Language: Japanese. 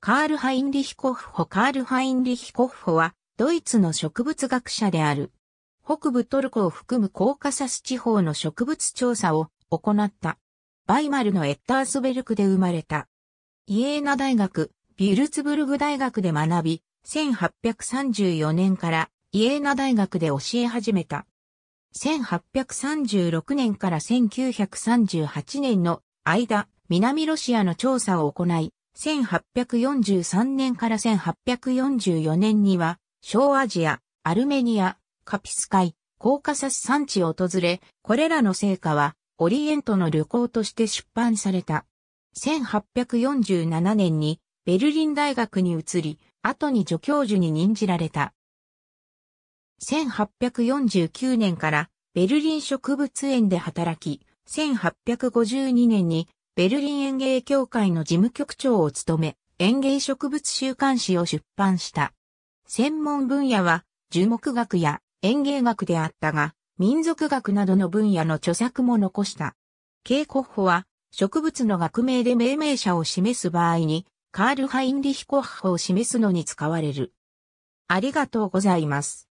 カール・ハインリヒコッホカール・ハインリヒコッホは、ドイツの植物学者である。北部トルコを含むコーカサス地方の植物調査を行った。バイマルのエッタースベルクで生まれた。イエーナ大学、ビュルツブルグ大学で学び、1834年からイエーナ大学で教え始めた。1836年から1938年の間、南ロシアの調査を行い、1843年から1844年には、小アジア、アルメニア、カピス海、コーカサス産地を訪れ、これらの成果は、オリエントの旅行として出版された。1847年に、ベルリン大学に移り、後に助教授に任じられた。1849年からベルリン植物園で働き、1852年にベルリン園芸協会の事務局長を務め、園芸植物週刊誌を出版した。専門分野は樹木学や園芸学であったが、民族学などの分野の著作も残した。ケイコッホは植物の学名で命名者を示す場合に、カール・ハインリヒ・コッホを示すのに使われる。ありがとうございます。